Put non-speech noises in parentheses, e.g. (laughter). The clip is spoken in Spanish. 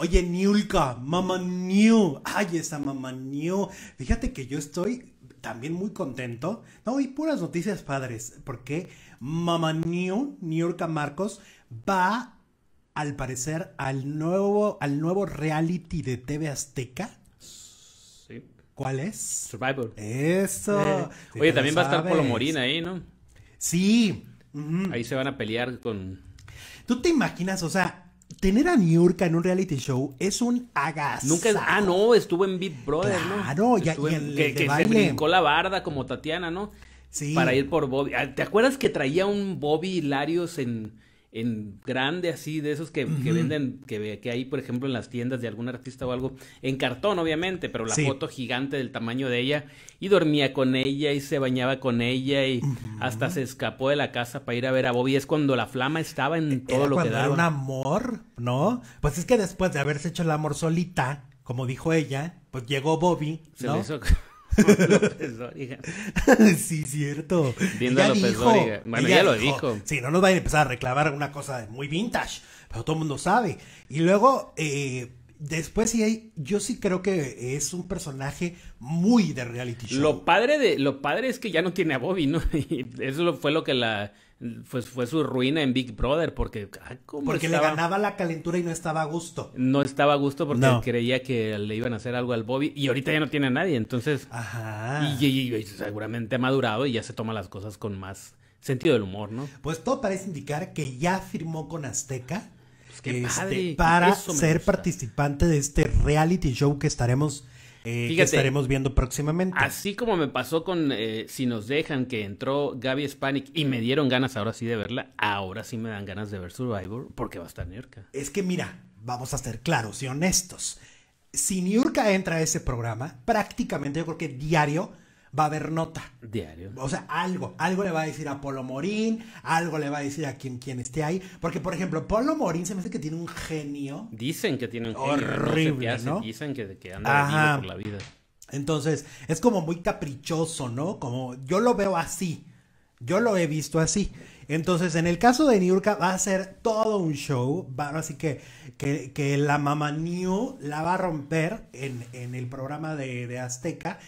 Oye, Niulka, mamá New. Ay, esa mamá New. Fíjate que yo estoy también muy contento. No, y puras noticias padres, porque mamá New, Niulka Marcos, va al parecer al nuevo, al nuevo reality de TV Azteca. Sí. ¿Cuál es? Survivor. Eso. Eh. Oye, también va a estar Polo Morina ahí, ¿no? Sí. Ahí se van a pelear con. ¿Tú te imaginas? O sea, tener a York en un reality show es un agas. Nunca, ah, no, estuvo en Big Brother, ¿no? claro, ¿no? Ya, que, se brincó la barda como Tatiana, ¿no? Sí. Para ir por Bobby. Ah, ¿Te acuerdas que traía un Bobby Hilarios en, en grande así, de esos que, que venden, que, hay, por ejemplo, en las tiendas de algún artista o algo, en cartón, obviamente, pero la foto gigante del tamaño de ella, y dormía con ella, y se bañaba con ella, y hasta se escapó de la casa para ir a ver a Bobby, es cuando la flama estaba en e-, todo lo que daba. Era un amor, ¿no? Pues es que después de haberse hecho el amor solita, como dijo ella, pues llegó Bobby, ¿no? (laughs) Sí, López (laughs) (laughs) sí, cierto. Viendo a López dijo, Bueno, ya lo dijo. Sí, no nos va a empezar a reclamar una cosa muy vintage, pero todo el mundo sabe. Y luego, eh, Después sí yo sí creo que es un personaje muy de reality show. Lo padre de lo padre es que ya no tiene a Bobby, ¿no? (laughs) Y eso fue lo que la pues fue su ruina en Big Brother porque porque le ganaba la calentura y no estaba a gusto. No estaba a gusto porque creía que le iban a hacer algo al Bobby y ahorita ya no tiene a nadie, entonces Ajá. y seguramente ha madurado y ya se toma las cosas con más sentido del humor, ¿no? Pues todo parece indicar que ya firmó con Azteca este, para ser participante de este reality show que estaremos, eh, estaremos viendo próximamente. Así como me pasó con eh, Si nos dejan, que entró Gaby Spanik y me dieron ganas ahora sí de verla, ahora sí me dan ganas de ver Survivor porque va a estar Niurka. Es que mira, vamos a ser claros y honestos. Si Niurka entra a ese programa, prácticamente yo creo que diario va a haber nota. Diario. O sea, algo, algo le va a decir a Polo Morín, algo le va a decir a quien, quien esté ahí. Porque, por ejemplo, Polo Morín se me hace que tiene un genio. Dicen que tiene un genio. Horrible, no Dicen que, que anda por la vida. Entonces, es como muy caprichoso, ¿no? Como yo lo veo así. Yo lo he visto así. Entonces, en el caso de Niurka, va a ser todo un show. así que, que, que, la mamá New la va a romper en, el programa de, de Azteca.